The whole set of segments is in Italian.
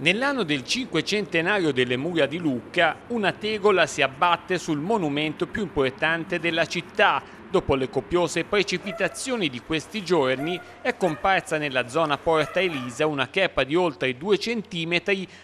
Nell'anno del cinquecentenario delle mura di Lucca, una tegola si abbatte sul monumento più importante della città, Dopo le copiose precipitazioni di questi giorni è comparsa nella zona Porta Elisa una crepa di oltre 2 cm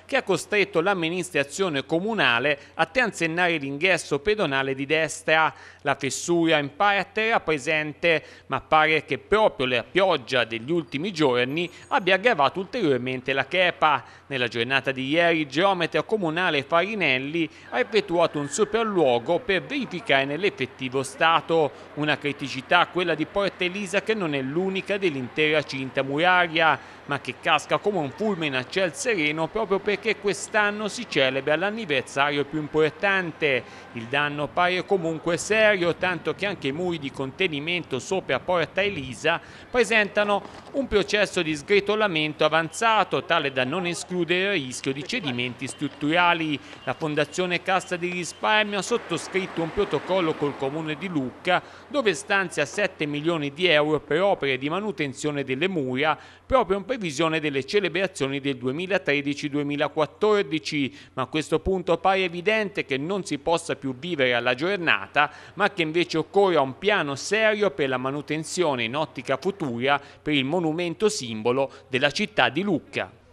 che ha costretto l'amministrazione comunale a transennare l'ingresso pedonale di destra. La fessura in parte era presente ma pare che proprio la pioggia degli ultimi giorni abbia aggravato ulteriormente la crepa. Nella giornata di ieri il geometra comunale Farinelli ha effettuato un sopralluogo per verificare nell'effettivo stato. Una criticità, quella di Porta Elisa, che non è l'unica dell'intera cinta muraria, ma che casca come un fulmine a ciel sereno proprio perché quest'anno si celebra l'anniversario più importante. Il danno pare comunque serio, tanto che anche i muri di contenimento sopra Porta Elisa presentano un processo di sgretolamento avanzato, tale da non escludere il rischio di cedimenti strutturali. La Fondazione Cassa di Risparmio ha sottoscritto un protocollo col Comune di Lucca dove stanzia 7 milioni di euro per opere di manutenzione delle mura, proprio in previsione delle celebrazioni del 2013-2014, ma a questo punto pare evidente che non si possa più vivere alla giornata, ma che invece occorra un piano serio per la manutenzione in ottica futura per il monumento simbolo della città di Lucca.